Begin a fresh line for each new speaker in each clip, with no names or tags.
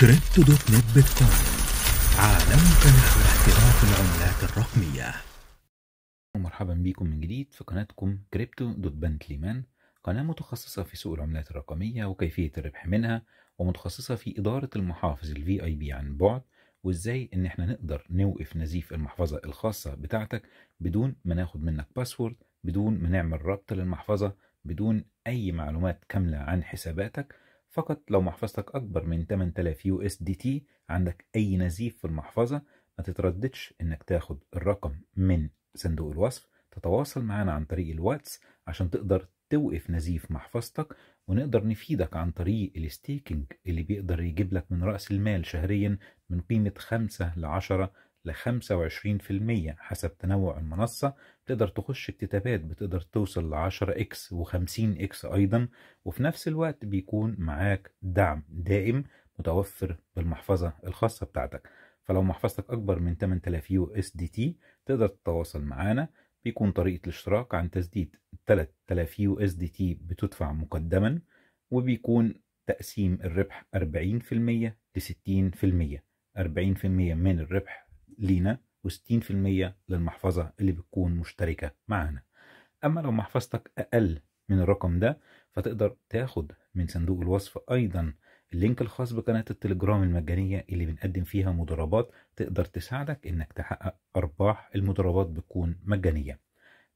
كريبتو دوت نت بيتكوين عالمك نحو احتراف العملات الرقمية مرحبا بكم من جديد في قناتكم كريبتو دوت بنت ليمان قناة متخصصة في سوق العملات الرقمية وكيفية الربح منها ومتخصصة في إدارة المحافظ الـ VIP عن بعد وازاي ان احنا نقدر نوقف نزيف المحفظة الخاصة بتاعتك بدون ما ناخد منك باسورد بدون ما نعمل ربط للمحفظة بدون اي معلومات كاملة عن حساباتك فقط لو محفظتك أكبر من 8000 يو اس دي تي عندك أي نزيف في المحفظة ما تترددش إنك تاخد الرقم من صندوق الوصف تتواصل معنا عن طريق الواتس عشان تقدر توقف نزيف محفظتك ونقدر نفيدك عن طريق الستيكنج اللي بيقدر يجيب لك من رأس المال شهريا من قيمة 5 ل 10 ل 25% حسب تنوع المنصة تقدر تخش اكتتابات بتقدر توصل ل 10 اكس و50 اكس ايضا وفي نفس الوقت بيكون معاك دعم دائم متوفر بالمحفظة الخاصة بتاعتك فلو محفظتك أكبر من 8000 يو اس دي تي تقدر تتواصل معانا بيكون طريقة الاشتراك عن تسديد 3000 يو اس دي تي بتدفع مقدما وبيكون تقسيم الربح 40% ل 60% 40% من الربح لينا و60% للمحفظة اللي بتكون مشتركة معانا أما لو محفظتك أقل من الرقم ده فتقدر تاخد من صندوق الوصف أيضا اللينك الخاص بقناة التليجرام المجانية اللي بنقدم فيها مضاربات تقدر تساعدك إنك تحقق أرباح المضاربات بتكون مجانية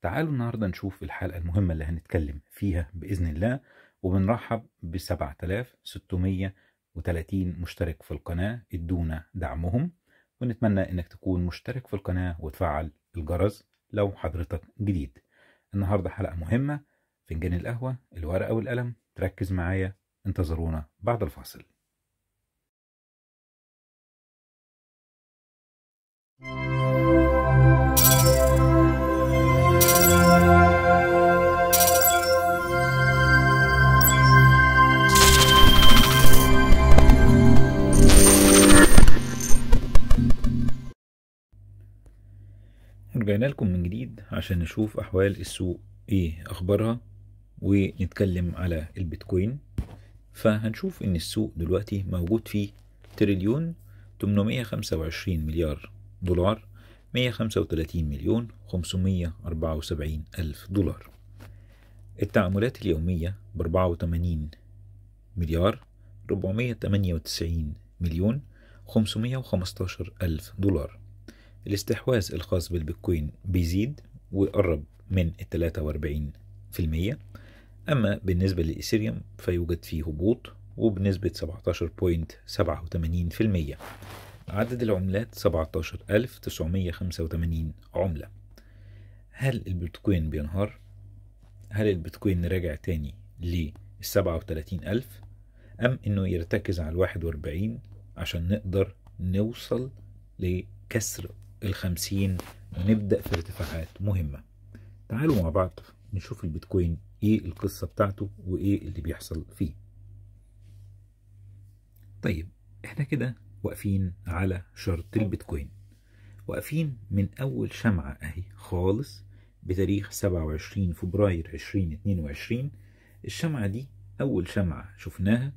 تعالوا النهاردة نشوف الحلقة المهمة اللي هنتكلم فيها بإذن الله وبنرحب ب 7630 مشترك في القناة ادونا دعمهم ونتمنى انك تكون مشترك في القناة وتفعل الجرس لو حضرتك جديد النهاردة حلقة مهمة فنجان القهوة الورقة والقلم تركز معايا انتظرونا بعد الفاصل رجعنا لكم من جديد عشان نشوف أحوال السوق إيه أخبارها ونتكلم على البيتكوين فهنشوف إن السوق دلوقتي موجود فيه تريليون 825 مليار دولار 135 مليون 574 ألف دولار التعاملات اليومية ب 84 مليار 498 مليون 515 ألف دولار الاستحواذ الخاص بالبيتكوين بيزيد ويقرب من ال 43% أما بالنسبة للإيثيريوم فيوجد فيه هبوط وبنسبة 17.87% عدد العملات 17985 عملة هل البيتكوين بينهار؟ هل البيتكوين راجع تاني لل 37000 أم إنه يرتكز على الواحد وأربعين عشان نقدر نوصل لكسر الخمسين ونبدأ في ارتفاعات مهمة تعالوا مع بعض نشوف البيتكوين ايه القصة بتاعته وايه اللي بيحصل فيه طيب احنا كده واقفين على شرط البيتكوين واقفين من اول شمعة اهي خالص بتاريخ 27 فبراير 2022 الشمعة دي اول شمعة شفناها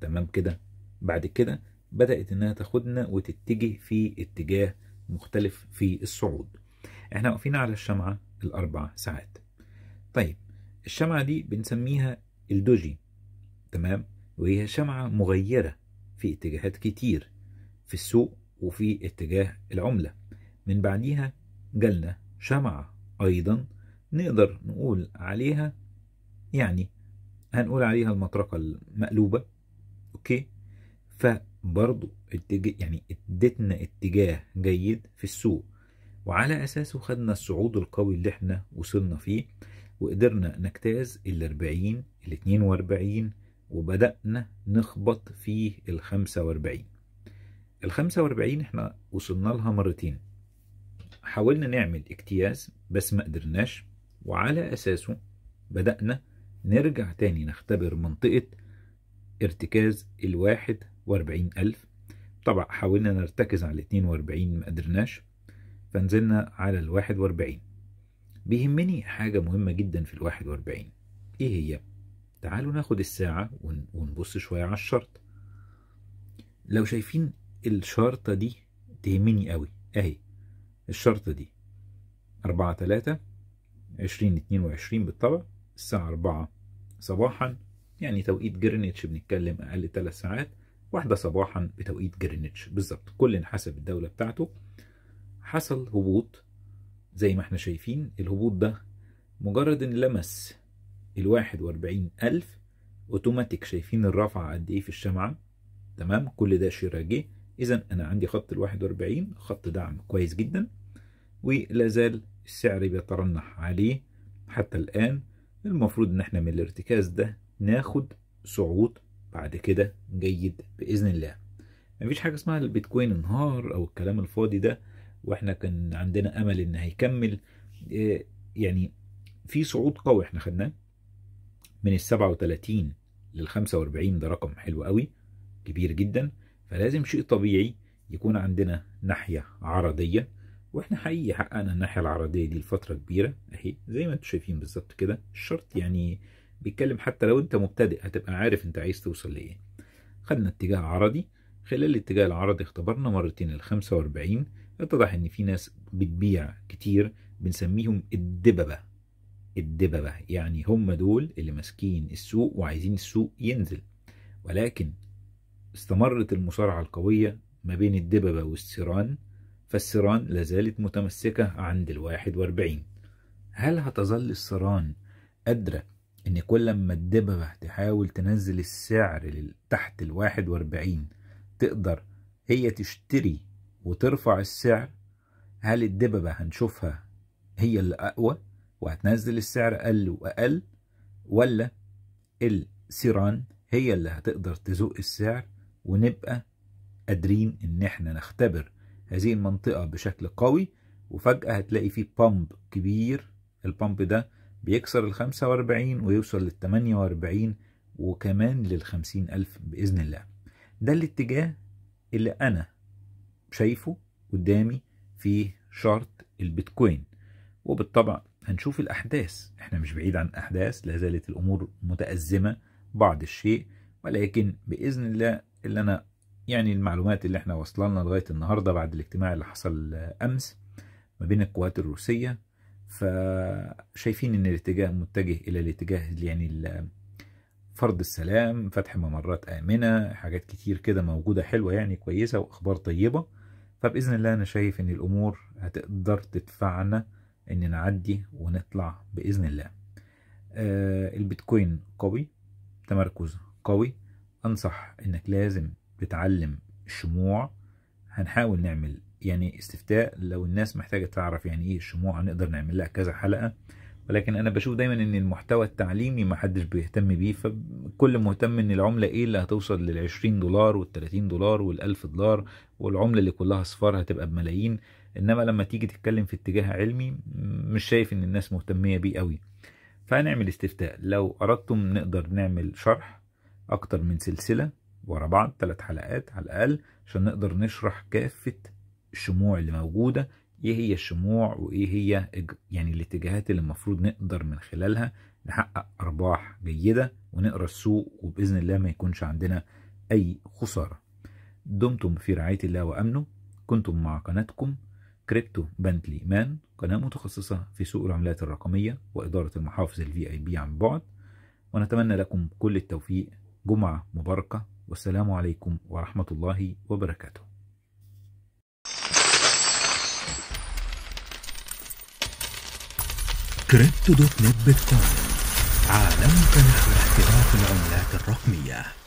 تمام كده بعد كده بدأت انها تاخدنا وتتجه في اتجاه مختلف في الصعود احنا واقفين على الشمعة الأربع ساعات طيب الشمعة دي بنسميها الدوجي تمام وهي شمعة مغيرة في اتجاهات كتير في السوق وفي اتجاه العملة من بعديها جالنا شمعة أيضا نقدر نقول عليها يعني هنقول عليها المطرقة المقلوبة أوكي ف برضو اتج... يعني ادتنا اتجاه جيد في السوق وعلى اساسه خدنا الصعود القوي اللي احنا وصلنا فيه وقدرنا نجتاز ال 40 ال 42 وبدأنا نخبط في ال 45 ال 45 احنا وصلنا لها مرتين حاولنا نعمل اجتياز بس ما قدرناش وعلى اساسه بدأنا نرجع تاني نختبر منطقة ارتكاز الواحد ألف طبعا حاولنا نرتكز على اتنين واربعين قدرناش فنزلنا على الواحد واربعين بيهمني حاجة مهمة جدا في الواحد واربعين ايه هي؟ تعالوا ناخد الساعة ونبص شوية على الشرط لو شايفين الشرطة دي تهمني قوي اهي الشرطة دي أربعة تلاتة عشرين اتنين وعشرين بالطبع الساعة أربعة صباحا يعني توقيت جرينتش بنتكلم أقل تلات ساعات واحدة صباحا بتوقيت جرينتش بالظبط كل حسب الدولة بتاعته حصل هبوط زي ما احنا شايفين الهبوط ده مجرد ان لمس الواحد واربعين ألف اوتوماتيك شايفين الرفعة قد ايه في الشمعة تمام كل ده شيراجيه اذا انا عندي خط الواحد واربعين خط دعم كويس جدا ولا زال السعر بيترنح عليه حتى الآن المفروض ان احنا من الارتكاز ده ناخد صعود بعد كده جيد باذن الله مفيش حاجه اسمها البيتكوين انهار او الكلام الفاضي ده واحنا كان عندنا امل ان هيكمل آه، يعني في صعود قوي احنا خدناه من ال 37 لل 45 ده رقم حلو قوي كبير جدا فلازم شيء طبيعي يكون عندنا ناحية عرضية واحنا حقيقي حققنا الناحية العرضية دي لفترة كبيرة اهي زي ما انتم شايفين بالظبط كده الشرط يعني بيتكلم حتى لو انت مبتدئ هتبقى عارف انت عايز توصل لايه خدنا اتجاه عرضي خلال الاتجاه العرضي اختبرنا مرتين ال 45 اتضح ان في ناس بتبيع كتير بنسميهم الدببه الدببه يعني هم دول اللي ماسكين السوق وعايزين السوق ينزل ولكن استمرت المصارعه القويه ما بين الدببه والسيران فالسيران لازالت متمسكه عند ال 41 هل هتظل السيران قادره ان كل ما الدببة تحاول تنزل السعر تحت الواحد واربعين تقدر هي تشتري وترفع السعر هل الدببة هنشوفها هي اللي اقوى وهتنزل السعر اقل واقل ولا السيران هي اللي هتقدر تزق السعر ونبقى قادرين ان احنا نختبر هذه المنطقة بشكل قوي وفجأة هتلاقي فيه بامب كبير البامب ده بيكسر ال 45 ويوصل لل 48 وكمان لل 50 ألف بإذن الله ده الاتجاه اللي أنا شايفه قدامي في شارت البيتكوين وبالطبع هنشوف الأحداث احنا مش بعيد عن أحداث لا زالت الأمور متأزمة بعض الشيء ولكن بإذن الله اللي أنا يعني المعلومات اللي احنا وصلنا لغاية النهاردة بعد الاجتماع اللي حصل أمس ما بين القوات الروسية فشايفين ان الاتجاه متجه الى الاتجاه يعني فرض السلام فتح ممرات امنه حاجات كتير كده موجوده حلوه يعني كويسه واخبار طيبه فباذن الله انا شايف ان الامور هتقدر تدفعنا ان نعدي ونطلع باذن الله آه البيتكوين قوي تمركز قوي انصح انك لازم تتعلم الشموع هنحاول نعمل يعني استفتاء لو الناس محتاجه تعرف يعني ايه الشموع نقدر نعمل لها كذا حلقه ولكن انا بشوف دايما ان المحتوى التعليمي محدش بيهتم بيه فكل مهتم ان العمله ايه اللي هتوصل لل 20 دولار وال30 دولار وال1000 دولار والعمله اللي كلها صفار هتبقى بملايين انما لما تيجي تتكلم في اتجاه علمي مش شايف ان الناس مهتميه بيه قوي فهنعمل استفتاء لو اردتم نقدر نعمل شرح اكتر من سلسله ورا بعض ثلاث حلقات على الاقل عشان نقدر نشرح كافه الشموع اللي موجودة ايه هي الشموع وايه هي يعني الاتجاهات اللي المفروض نقدر من خلالها نحقق ارباح جيدة ونقرا السوق وباذن الله ما يكونش عندنا اي خسارة دمتم في رعاية الله وامنه كنتم مع قناتكم كريبتو بنتلي مان قناة متخصصة في سوق العملات الرقمية وإدارة المحافظ الفي اي بي عن بعد ونتمنى لكم كل التوفيق جمعة مباركة والسلام عليكم ورحمة الله وبركاته كريبتو دوت نت بيتكوين عالمك نحو احتراف العملات الرقميه